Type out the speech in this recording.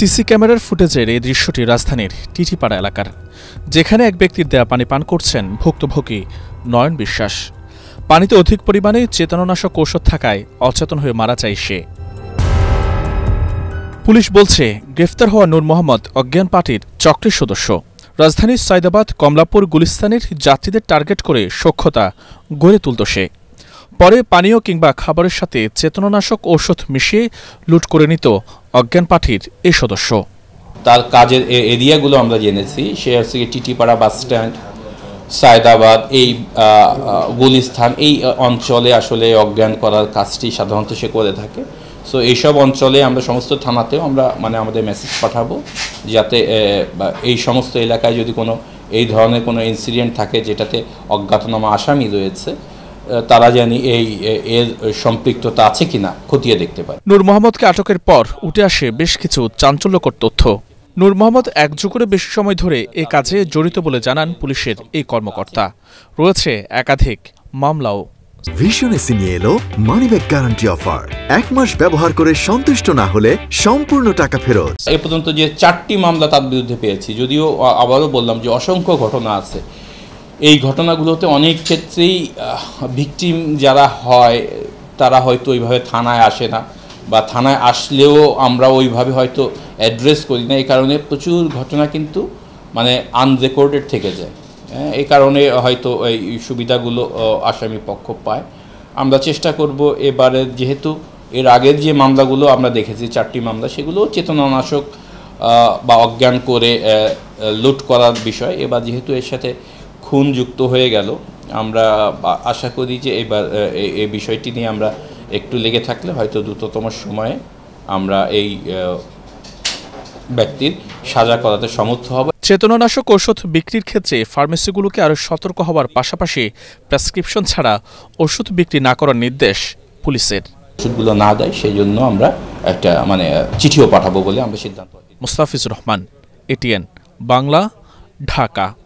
CC ক্যামেরার ফুটেজের এই দৃশ্যটি রাজধানীর টিটিপাড়া এলাকার যেখানে এক ব্যক্তির দেয়া পানি পান করছেন ভুক্তভোগী নয়ন বিশ্বাস পানিতে অধিক পরিমাণে চেতনানাশক ঔষধ থাকায় অচেতন হয়ে মারা যায় সে পুলিশ বলছে গ্রেফতার হওয়া নূর মোহাম্মদ অজ্ঞান পার্টির চক্রের সদস্য রাজধানীর সাইদাবাদ কমলাপুর গুলিস্তানের যাত্রীদের টার্গেট করে সক্ষতা গড়ে তুলত সে পরে পানীয় কিংবা খাবারের সাথে চেতনানাশক ঔষধ মিশিয়ে লুট করে নিত অজ্ঞান পাঠির এই সদস্য তার কাজের এরিয়াগুলো আমরা জেনেছি সে হচ্ছে টিটিপাড়া বাস স্ট্যান্ড সায়দাবাদ এই গুলিস্থান এই অঞ্চলে আসলে অজ্ঞান করার কাজটি সাধারণত সে করে থাকে সো এইসব অঞ্চলে আমরা সমস্ত থানাতেও আমরা মানে আমাদের মেসেজ পাঠাবো যাতে এই সমস্ত এলাকায় যদি কোনো এই ধরনের কোনো ইনসিডেন্ট থাকে যেটাতে অজ্ঞাতনামা আসামি রয়েছে তারা জানি এই এর সম্পৃক্ততা আছে কিনা খতিয়ে দেখতে পারে নূর মোহাম্মদকে আটকের পর উঠে আসে বেশ কিছু চাঞ্চল্যকর তথ্য নূর মোহাম্মদ এক যুগের বেশি সময় ধরে এ কাজে জড়িত বলে জানান পুলিশের এই কর্মকর্তা রয়েছে একাধিক মামলাও ভীষণ এসি নিয়ে এলো মানিব্যাগ গ্যারান্টি অফার এক মাস ব্যবহার করে সন্তুষ্ট না হলে সম্পূর্ণ টাকা ফেরত এ পর্যন্ত যে চারটি মামলা তার বিরুদ্ধে পেয়েছি যদিও আবারও বললাম যে অসংখ্য ঘটনা আছে এই ঘটনাগুলোতে অনেক ক্ষেত্রেই ভিকটিম যারা হয় তারা হয়তো ওইভাবে থানায় আসে না বা থানায় আসলেও আমরা ওইভাবে হয়তো অ্যাড্রেস করি না এই কারণে প্রচুর ঘটনা কিন্তু মানে আনরেকর্ডেড থেকে যায় হ্যাঁ, এই কারণে হয়তো এই সুবিধাগুলো আসামি পক্ষ পায় আমরা চেষ্টা করব এবারে যেহেতু এর আগের যে মামলাগুলো আমরা দেখেছি চারটি মামলা সেগুলো চেতনানাশক বা অজ্ঞান করে লুট করার বিষয় এবার যেহেতু এর সাথে খুন যুক্ত হয়ে গেল আমরা আশা করি যে এবার এই বিষয়টি নিয়ে আমরা একটু লেগে থাকলে হয়তো দ্রুততম সময়ে আমরা এই ব্যক্তির সাজা করাতে সমর্থ হব চেতনানাশক ওষুধ বিক্রির ক্ষেত্রে ফার্মেসিগুলোকে আরও সতর্ক হওয়ার পাশাপাশি প্রেসক্রিপশন ছাড়া ওষুধ বিক্রি না করার নির্দেশ পুলিশের ওষুধগুলো না দেয় সেই জন্য আমরা একটা মানে চিঠিও পাঠাবো বলে আমরা সিদ্ধান্ত মুস্তাফিজুর রহমান এটিএন বাংলা ঢাকা